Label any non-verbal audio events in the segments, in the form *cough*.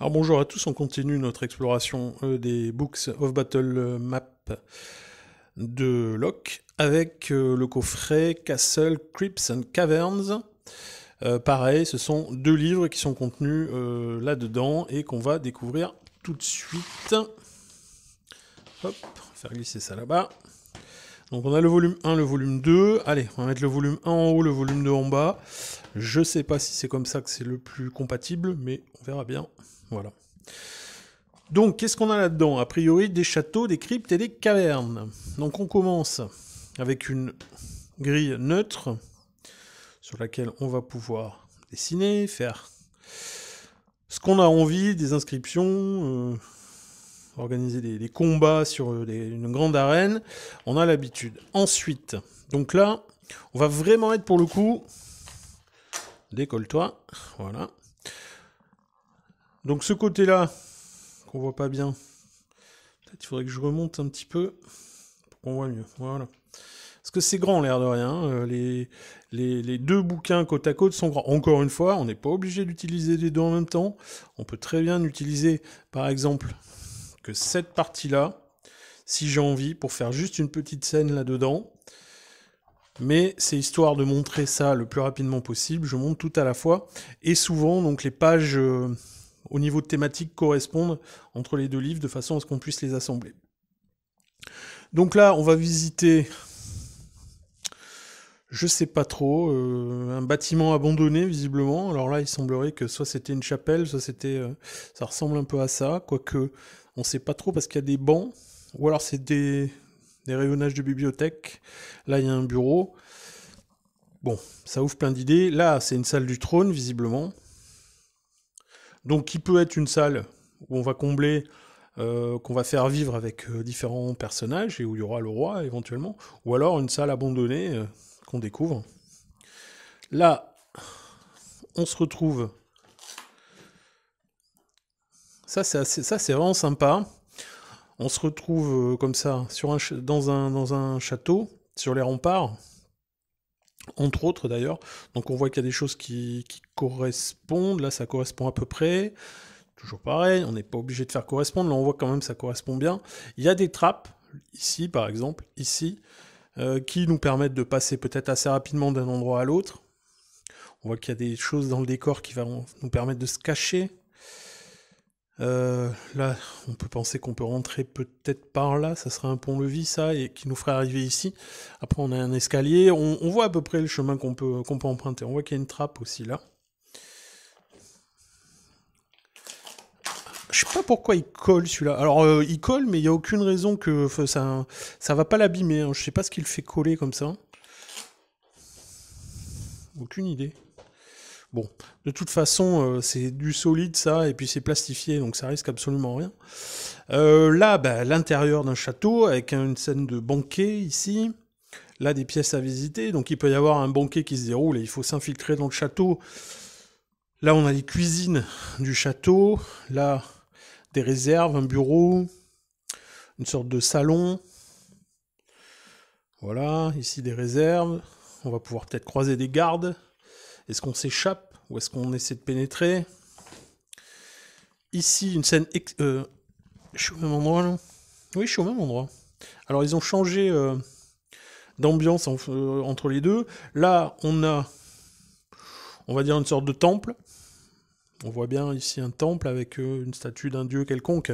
Alors bonjour à tous, on continue notre exploration euh, des Books of Battle euh, Map de Locke avec euh, le coffret Castle, Crypts and Caverns. pareil, ce sont deux livres qui sont contenus là-dedans et qu'on va découvrir tout de suite. Hop, faire glisser ça là-bas. Donc on a le volume 1, le volume 2. Allez, on va mettre le volume 1 en haut, le volume 2 en bas. Je sais pas si c'est comme ça que c'est le plus compatible, mais on verra bien. Donc, qu'est-ce qu'on a là-dedans A priori, des châteaux, des cryptes et des cavernes. Donc, on commence avec une grille neutre sur laquelle on va pouvoir dessiner, faire ce qu'on a envie, des inscriptions, euh, organiser des, combats sur euh, une grande arène. On a l'habitude. Ensuite, donc là, on va vraiment être pour le coup, décolle-toi, voilà, donc ce côté-là, qu'on voit pas bien, peut-être il faudrait que je remonte un petit peu pour qu'on voit mieux. Voilà. Parce que c'est grand, l'air de rien. Hein. Euh, les, deux bouquins côte à côte sont grands. Encore une fois, on n'est pas obligé d'utiliser les deux en même temps. On peut très bien utiliser, par exemple, que cette partie-là, si j'ai envie, pour faire juste une petite scène là-dedans. Mais c'est histoire de montrer ça le plus rapidement possible. Je monte tout à la fois. Et souvent, donc les pages... Euh, au niveau de thématique correspondent entre les deux livres de façon à ce qu'on puisse les assembler. Donc là, on va visiter, je sais pas trop, euh, un bâtiment abandonné visiblement. Alors là, il semblerait que soit c'était une chapelle, soit c'était, euh, ça ressemble un peu à ça, quoique on sait pas trop parce qu'il y a des bancs, ou alors c'est des, des rayonnages de bibliothèque. Là, il y a un bureau. Bon, ça ouvre plein d'idées. Là, c'est une salle du trône visiblement. Donc qui peut être une salle où on va combler, euh, qu'on va faire vivre avec euh, différents personnages et où il y aura le roi éventuellement, ou alors une salle abandonnée euh, qu'on découvre. Là, on se retrouve. Ça c'est vraiment sympa. On se retrouve comme ça sur dans un château, sur les remparts entre autres d'ailleurs. Donc on voit qu'il y a des choses qui, correspondent, là ça correspond à peu près. Toujours pareil, on n'est pas obligé de faire correspondre, là on voit quand même ça correspond bien. Il y a des trappes, ici par exemple, ici, euh, qui nous permettent de passer peut-être assez rapidement d'un endroit à l'autre. On voit qu'il y a des choses dans le décor qui vont nous permettre de se cacher. Euh, là, on peut penser qu'on peut rentrer peut-être par là, ça serait un pont-levis, ça, et qui nous ferait arriver ici. Après, on a un escalier, on, voit à peu près le chemin qu'on peut, qu'on peut emprunter. On voit qu'il y a une trappe aussi là. Je sais pas pourquoi il colle celui-là. Alors, euh, il colle, mais il n'y a aucune raison que ça, ça va pas l'abîmer. Hein. Je sais pas ce qu'il fait coller comme ça. Aucune idée. Bon, de toute façon, euh, c'est du solide ça, et puis c'est plastifié, donc ça risque absolument rien. Euh, là, bah, l'intérieur d'un château, avec une scène de banquet ici. Là, des pièces à visiter, donc il peut y avoir un banquet qui se déroule et il faut s'infiltrer dans le château. Là, on a les cuisines du château. Là, des réserves, un bureau, une sorte de salon. Voilà, ici des réserves. On va pouvoir peut-être croiser des gardes. Est-ce qu'on s'échappe ou est-ce qu'on essaie de pénétrer Ici, une scène... Euh, je suis au même endroit, non Oui, je suis au même endroit. Alors, ils ont changé euh, d'ambiance euh, entre les deux. Là, on a, on va dire, une sorte de temple. On voit bien ici un temple avec une statue d'un dieu quelconque.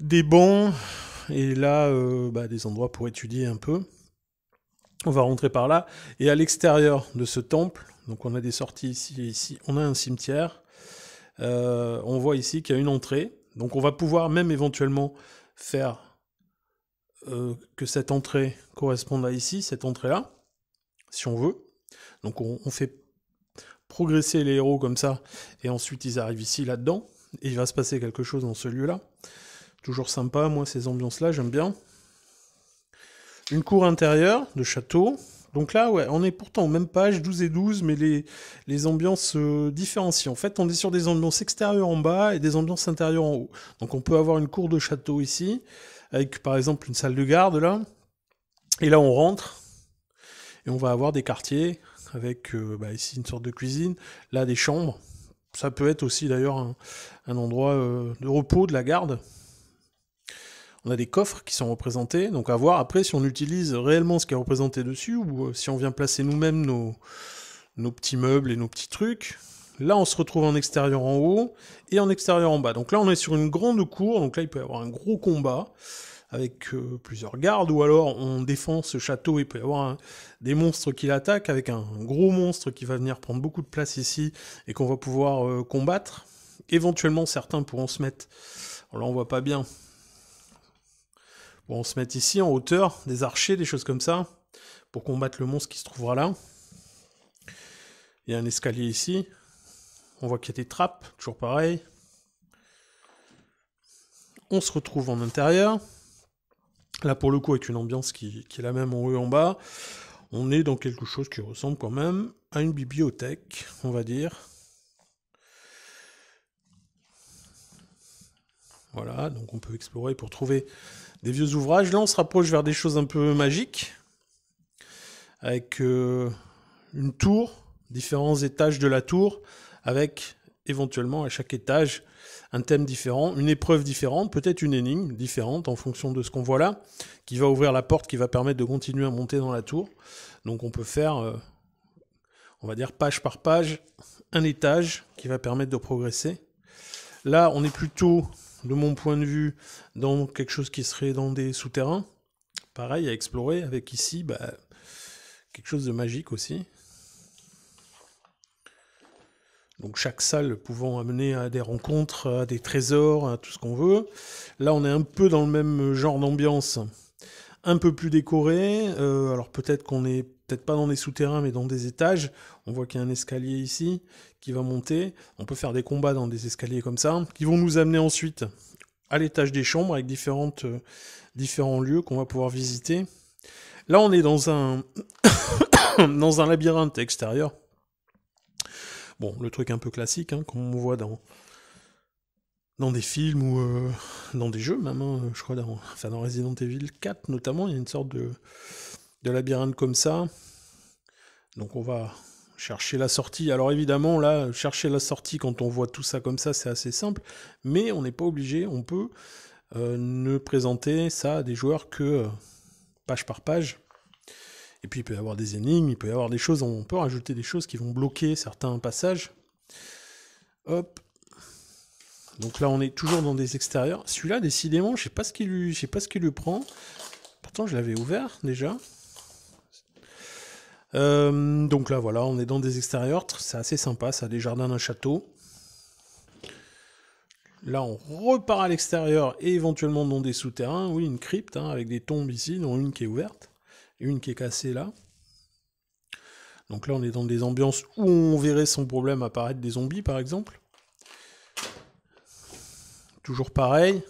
Des bancs, et là, bah, des endroits pour étudier un peu. On va rentrer par là. Et à l'extérieur de ce temple, donc on a des sorties ici et ici, on a un cimetière. Euh, on voit ici qu'il y a une entrée. Donc on va pouvoir même éventuellement faire euh, que cette entrée corresponde à ici, cette entrée-là, si on veut. Donc on, on, fait progresser les héros comme ça, et ensuite ils arrivent ici, là-dedans, et il va se passer quelque chose dans ce lieu-là. Toujours sympa, moi, ces ambiances-là, j'aime bien. Une cour intérieure de château. Donc là, ouais, on est pourtant aux mêmes pages, 12 et 12, mais les, les ambiances se euh, différencient. En fait, on est sur des ambiances extérieures en bas et des ambiances intérieures en haut. Donc on peut avoir une cour de château ici, avec par exemple une salle de garde là. Et là, on rentre et on va avoir des quartiers avec euh, bah, ici une sorte de cuisine, là des chambres. Ça peut être aussi d'ailleurs un, endroit euh, de repos de la garde on a des coffres qui sont représentés, donc à voir après si on utilise réellement ce qui est représenté dessus ou euh, si on vient placer nous-mêmes nos, petits meubles et nos petits trucs. Là, on se retrouve en extérieur en haut et en extérieur en bas. Donc là, on est sur une grande cour, donc là, il peut y avoir un gros combat avec euh, plusieurs gardes, ou alors on défend ce château, il peut y avoir des monstres qui l'attaquent, avec un, gros monstre qui va venir prendre beaucoup de place ici et qu'on va pouvoir euh, combattre. Éventuellement, certains pourront se mettre, alors là on voit pas bien, Bon, on se met ici en hauteur, des archers, des choses comme ça, pour combattre le monstre qui se trouvera là. Il y a un escalier ici. On voit qu'il y a des trappes, toujours pareil. On se retrouve en intérieur. Là, pour le coup, avec une ambiance qui, qui est la même en haut et en bas. On est dans quelque chose qui ressemble quand même à une bibliothèque, on va dire. Voilà, donc on peut explorer pour trouver des vieux ouvrages. Là, on se rapproche vers des choses un peu magiques, avec euh, une tour, différents étages de la tour, avec éventuellement à chaque étage un thème différent, une épreuve différente, peut-être une énigme différente en fonction de ce qu'on voit là, qui va ouvrir la porte, qui va permettre de continuer à monter dans la tour. Donc on peut faire, euh, on va dire page par page, un étage qui va permettre de progresser. Là, on est plutôt de mon point de vue, dans quelque chose qui serait dans des souterrains, pareil à explorer, avec ici bah, quelque chose de magique aussi. Donc chaque salle pouvant amener à des rencontres, à des trésors, à tout ce qu'on veut. Là, on est un peu dans le même genre d'ambiance un peu plus décoré. Euh, alors peut-être qu'on est peut-être pas dans des souterrains, mais dans des étages. On voit qu'il y a un escalier ici qui va monter. On peut faire des combats dans des escaliers comme ça, qui vont nous amener ensuite à l'étage des chambres avec différentes, euh, différents lieux qu'on va pouvoir visiter. Là, on est dans un, *coughs* dans un labyrinthe extérieur. Bon, le truc un peu classique hein, qu'on voit dans, dans des films ou euh, dans des jeux, même, hein, je crois, dans, Resident Evil 4 notamment, il y a une sorte de, labyrinthe comme ça. Donc on va chercher la sortie. Alors évidemment, là, chercher la sortie quand on voit tout ça comme ça, c'est assez simple, mais on n'est pas obligé, on peut euh, ne présenter ça à des joueurs que euh, page par page. Et puis il peut y avoir des énigmes, il peut y avoir des choses, on peut rajouter des choses qui vont bloquer certains passages. Hop, donc là, on est toujours dans des extérieurs. Celui-là, décidément, je sais pas ce sais pas ce qu'il lui prend. Pourtant, je l'avais ouvert déjà. Euh, donc là, voilà, on est dans des extérieurs. C'est assez sympa. Ça a des jardins d'un château. Là, on repart à l'extérieur et éventuellement dans des souterrains. Oui, une crypte hein, avec des tombes ici, dont une qui est ouverte et une qui est cassée là. Donc là, on est dans des ambiances où on verrait sans problème apparaître des zombies, par exemple toujours pareil,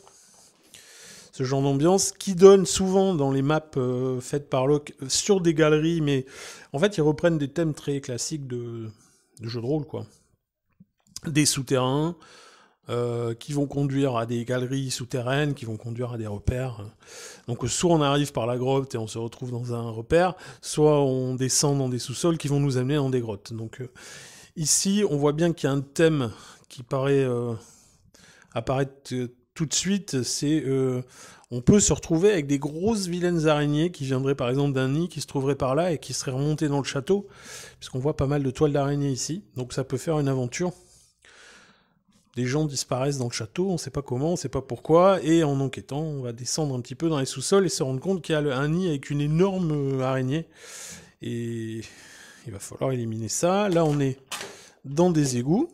ce genre d'ambiance, qui donne souvent dans les maps euh, faites par Locke euh, sur des galeries, mais en fait, ils reprennent des thèmes très classiques de, jeux de rôle, quoi. Des souterrains euh, qui vont conduire à des galeries souterraines, qui vont conduire à des repères. Donc, soit on arrive par la grotte et on se retrouve dans un repère, soit on descend dans des sous-sols qui vont nous amener dans des grottes. Donc, ici, on voit bien qu'il y a un thème qui paraît apparaître euh, tout de suite, c'est euh, on peut se retrouver avec des grosses vilaines araignées qui viendraient par exemple d'un nid qui se trouverait par là et qui serait remontées dans le château, puisqu'on voit pas mal de toiles d'araignées ici, donc ça peut faire une aventure. Des gens disparaissent dans le château, on ne sait pas comment, on ne sait pas pourquoi, et en enquêtant, on va descendre un petit peu dans les sous-sols et se rendre compte qu'il y a un nid avec une énorme euh, araignée, et il va falloir éliminer ça. Là, on est dans des égouts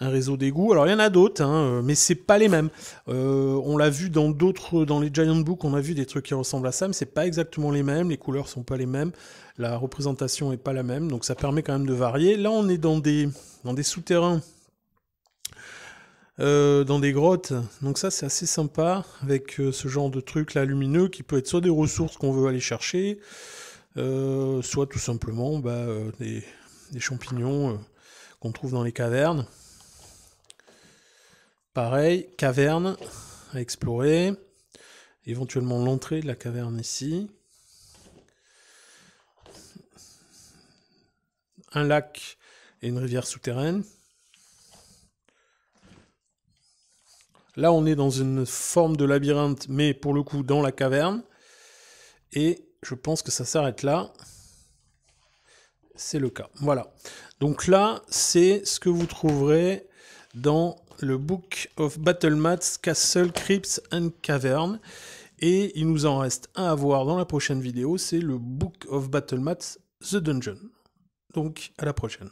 un réseau d'égouts. Alors il y en a d'autres, hein, euh, mais c'est pas les mêmes. Euh, on l'a vu dans d'autres, dans les Giant Book, on a vu des trucs qui ressemblent à ça, mais c'est pas exactement les mêmes. Les couleurs sont pas les mêmes, la représentation est pas la même, donc ça permet quand même de varier. Là, on est dans des dans des souterrains. Euh, dans des grottes. Donc ça c'est assez sympa avec ce genre de truc là lumineux qui peut être soit des ressources qu'on veut aller chercher, soit tout simplement bah, des, champignons qu'on trouve dans les cavernes. Pareil, caverne à explorer. Éventuellement l'entrée de la caverne ici. Un lac et une rivière souterraine. Là, on est dans une forme de labyrinthe, mais pour le coup dans la caverne. Et je pense que ça s'arrête là. C'est le cas. Voilà. Donc là, c'est ce que vous trouverez dans le Book of Battle Mats, Castle, Crypts and Caverns. Et il nous en reste un à voir dans la prochaine vidéo, c'est le Book of Battle Mats, The Dungeon. Donc à la prochaine.